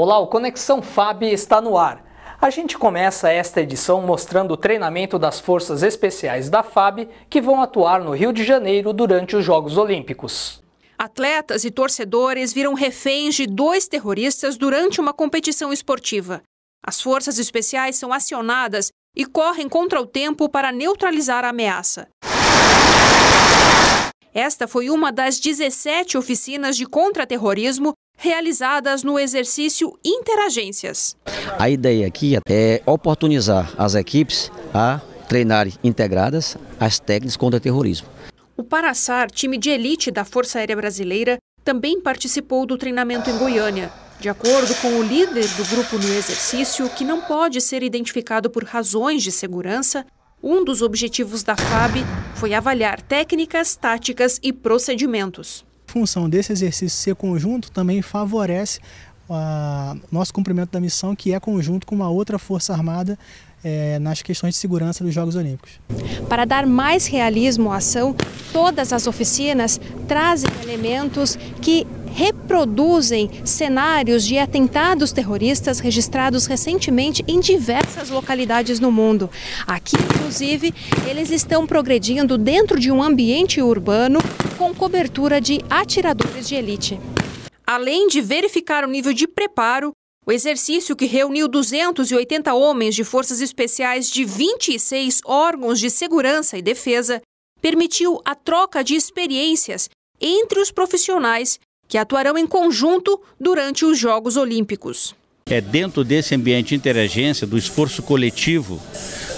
Olá, o Conexão FAB está no ar. A gente começa esta edição mostrando o treinamento das forças especiais da FAB que vão atuar no Rio de Janeiro durante os Jogos Olímpicos. Atletas e torcedores viram reféns de dois terroristas durante uma competição esportiva. As forças especiais são acionadas e correm contra o tempo para neutralizar a ameaça. Esta foi uma das 17 oficinas de contra-terrorismo realizadas no exercício Interagências. A ideia aqui é oportunizar as equipes a treinarem integradas as técnicas contra o terrorismo. O Paraçar, time de elite da Força Aérea Brasileira, também participou do treinamento em Goiânia. De acordo com o líder do grupo no exercício, que não pode ser identificado por razões de segurança, um dos objetivos da FAB foi avaliar técnicas, táticas e procedimentos função desse exercício ser conjunto também favorece o nosso cumprimento da missão, que é conjunto com uma outra Força Armada é, nas questões de segurança dos Jogos Olímpicos. Para dar mais realismo à ação, todas as oficinas trazem elementos que reproduzem cenários de atentados terroristas registrados recentemente em diversas localidades no mundo. Aqui, inclusive, eles estão progredindo dentro de um ambiente urbano com cobertura de atiradores de elite. Além de verificar o nível de preparo, o exercício, que reuniu 280 homens de forças especiais de 26 órgãos de segurança e defesa, permitiu a troca de experiências entre os profissionais que atuarão em conjunto durante os Jogos Olímpicos. É dentro desse ambiente de interagência, do esforço coletivo,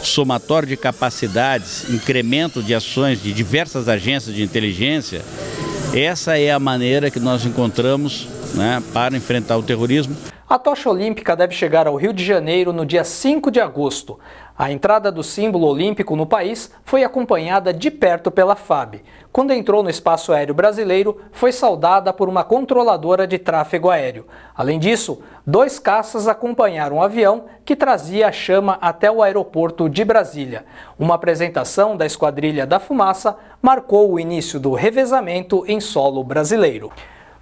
somatório de capacidades, incremento de ações de diversas agências de inteligência, essa é a maneira que nós encontramos né, para enfrentar o terrorismo. A tocha olímpica deve chegar ao Rio de Janeiro no dia 5 de agosto. A entrada do símbolo olímpico no país foi acompanhada de perto pela FAB. Quando entrou no espaço aéreo brasileiro, foi saudada por uma controladora de tráfego aéreo. Além disso, dois caças acompanharam o um avião que trazia a chama até o aeroporto de Brasília. Uma apresentação da Esquadrilha da Fumaça marcou o início do revezamento em solo brasileiro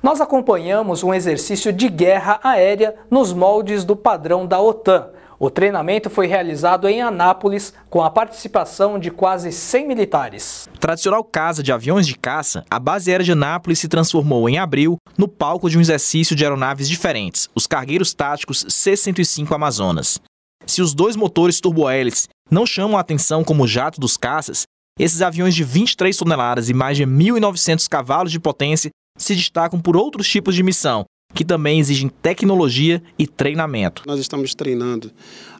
nós acompanhamos um exercício de guerra aérea nos moldes do padrão da OTAN. O treinamento foi realizado em Anápolis com a participação de quase 100 militares. Tradicional casa de aviões de caça, a base aérea de Anápolis se transformou em abril no palco de um exercício de aeronaves diferentes, os cargueiros táticos C-105 Amazonas. Se os dois motores turbohélices não chamam a atenção como o jato dos caças, esses aviões de 23 toneladas e mais de 1.900 cavalos de potência se destacam por outros tipos de missão, que também exigem tecnologia e treinamento. Nós estamos treinando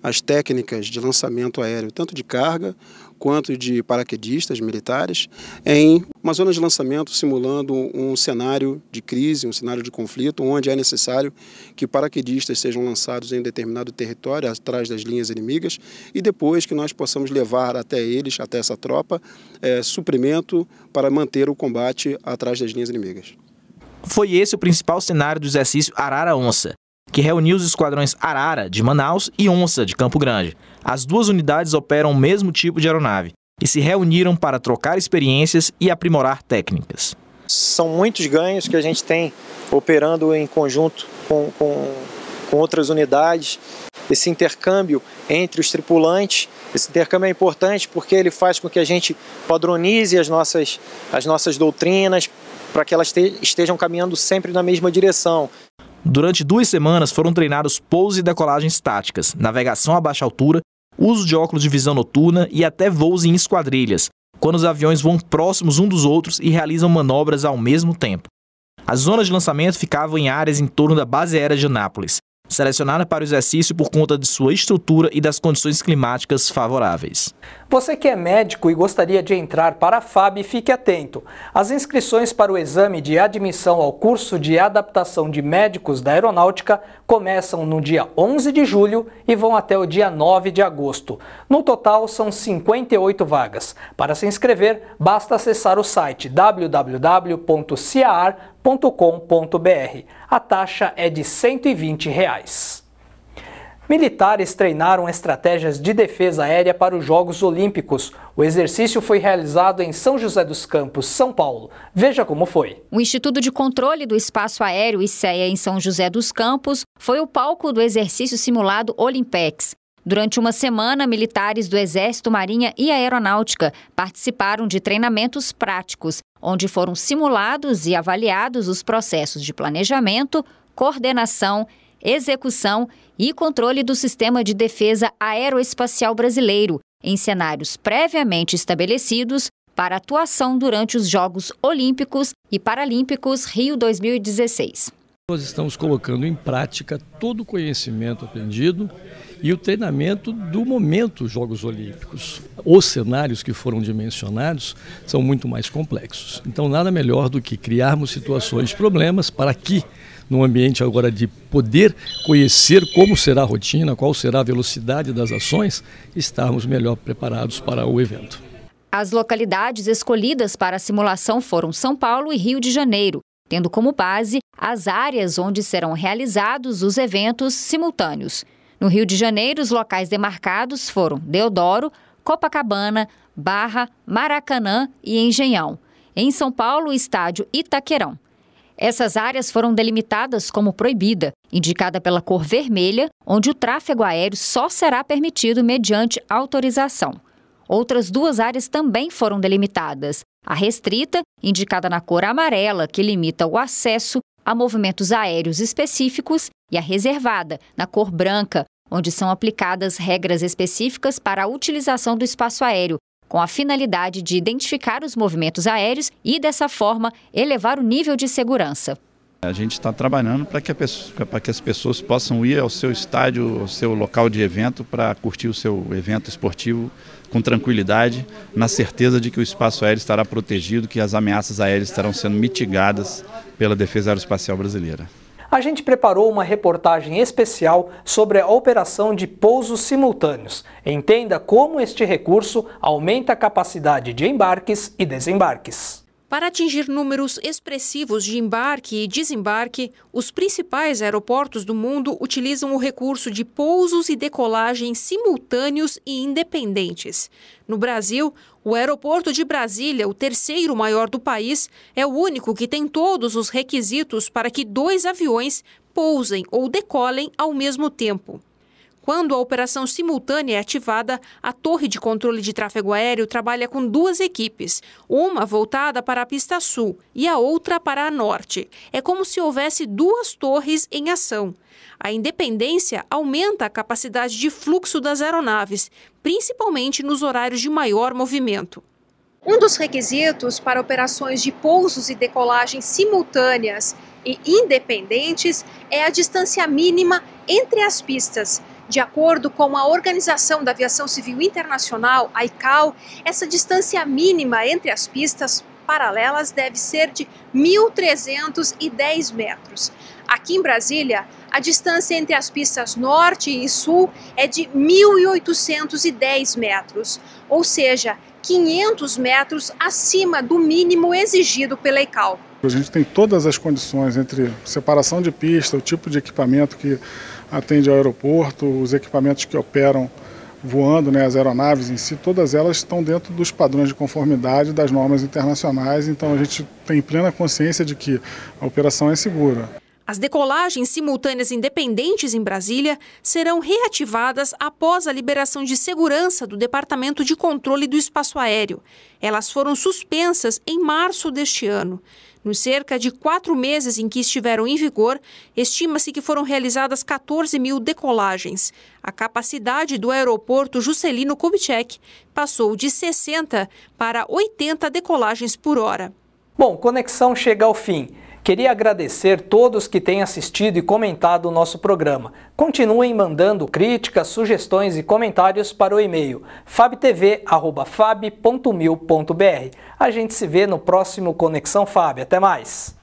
as técnicas de lançamento aéreo, tanto de carga quanto de paraquedistas militares, em uma zona de lançamento simulando um cenário de crise, um cenário de conflito, onde é necessário que paraquedistas sejam lançados em determinado território, atrás das linhas inimigas, e depois que nós possamos levar até eles, até essa tropa, é, suprimento para manter o combate atrás das linhas inimigas. Foi esse o principal cenário do exercício Arara-Onça, que reuniu os esquadrões Arara, de Manaus, e Onça, de Campo Grande. As duas unidades operam o mesmo tipo de aeronave e se reuniram para trocar experiências e aprimorar técnicas. São muitos ganhos que a gente tem operando em conjunto com, com, com outras unidades. Esse intercâmbio entre os tripulantes, esse intercâmbio é importante porque ele faz com que a gente padronize as nossas, as nossas doutrinas, para que elas estejam caminhando sempre na mesma direção. Durante duas semanas foram treinados pousos e decolagens táticas, navegação a baixa altura, uso de óculos de visão noturna e até voos em esquadrilhas, quando os aviões voam próximos um dos outros e realizam manobras ao mesmo tempo. As zonas de lançamento ficavam em áreas em torno da base aérea de Anápolis, selecionada para o exercício por conta de sua estrutura e das condições climáticas favoráveis. Você que é médico e gostaria de entrar para a FAB, fique atento. As inscrições para o exame de admissão ao curso de adaptação de médicos da aeronáutica começam no dia 11 de julho e vão até o dia 9 de agosto. No total, são 58 vagas. Para se inscrever, basta acessar o site www.ciar.com.br. A taxa é de R$ 120. Reais. Militares treinaram estratégias de defesa aérea para os Jogos Olímpicos. O exercício foi realizado em São José dos Campos, São Paulo. Veja como foi. O Instituto de Controle do Espaço Aéreo ICEA em São José dos Campos foi o palco do exercício simulado Olimpex. Durante uma semana, militares do Exército, Marinha e Aeronáutica participaram de treinamentos práticos, onde foram simulados e avaliados os processos de planejamento, coordenação execução e controle do sistema de defesa aeroespacial brasileiro, em cenários previamente estabelecidos para atuação durante os Jogos Olímpicos e Paralímpicos Rio 2016. Nós estamos colocando em prática todo o conhecimento aprendido e o treinamento do momento dos Jogos Olímpicos. Os cenários que foram dimensionados são muito mais complexos. Então, nada melhor do que criarmos situações, problemas, para que, num ambiente agora de poder conhecer como será a rotina, qual será a velocidade das ações, estarmos melhor preparados para o evento. As localidades escolhidas para a simulação foram São Paulo e Rio de Janeiro, tendo como base as áreas onde serão realizados os eventos simultâneos. No Rio de Janeiro, os locais demarcados foram Deodoro, Copacabana, Barra, Maracanã e Engenhão. Em São Paulo, o estádio Itaquerão. Essas áreas foram delimitadas como proibida, indicada pela cor vermelha, onde o tráfego aéreo só será permitido mediante autorização. Outras duas áreas também foram delimitadas: a restrita, indicada na cor amarela, que limita o acesso a movimentos aéreos específicos, e a reservada, na cor branca, onde são aplicadas regras específicas para a utilização do espaço aéreo, com a finalidade de identificar os movimentos aéreos e, dessa forma, elevar o nível de segurança. A gente está trabalhando para que, que, as pessoas possam ir ao seu estádio, ao seu local de evento, para curtir o seu evento esportivo com tranquilidade, na certeza de que o espaço aéreo estará protegido, que as ameaças aéreas estarão sendo mitigadas pela Defesa Aeroespacial Brasileira. A gente preparou uma reportagem especial sobre a operação de pousos simultâneos. Entenda como este recurso aumenta a capacidade de embarques e desembarques. Para atingir números expressivos de embarque e desembarque, os principais aeroportos do mundo utilizam o recurso de pousos e decolagens simultâneos e independentes. No Brasil, o aeroporto de Brasília, o terceiro maior do país, é o único que tem todos os requisitos para que dois aviões pousem ou decolem ao mesmo tempo. Quando a operação simultânea é ativada, a torre de controle de tráfego aéreo trabalha com duas equipes, uma voltada para a pista sul e a outra para a norte. É como se houvesse duas torres em ação. A independência aumenta a capacidade de fluxo das aeronaves, principalmente nos horários de maior movimento. Um dos requisitos para operações de pousos e decolagens simultâneas e independentes é a distância mínima entre as pistas, de acordo com a Organização da Aviação Civil Internacional, a ICAO, essa distância mínima entre as pistas paralelas deve ser de 1.310 metros. Aqui em Brasília, a distância entre as pistas norte e sul é de 1.810 metros, ou seja, 500 metros acima do mínimo exigido pela ICAO. A gente tem todas as condições entre separação de pista, o tipo de equipamento que atende ao aeroporto, os equipamentos que operam voando, né, as aeronaves em si, todas elas estão dentro dos padrões de conformidade das normas internacionais, então a gente tem plena consciência de que a operação é segura. As decolagens simultâneas independentes em Brasília serão reativadas após a liberação de segurança do Departamento de Controle do Espaço Aéreo. Elas foram suspensas em março deste ano. Nos cerca de quatro meses em que estiveram em vigor, estima-se que foram realizadas 14 mil decolagens. A capacidade do aeroporto Juscelino Kubitschek passou de 60 para 80 decolagens por hora. Bom, conexão chega ao fim. Queria agradecer todos que têm assistido e comentado o nosso programa. Continuem mandando críticas, sugestões e comentários para o e-mail fabtv.fab.mil.br. A gente se vê no próximo Conexão Fab. Até mais!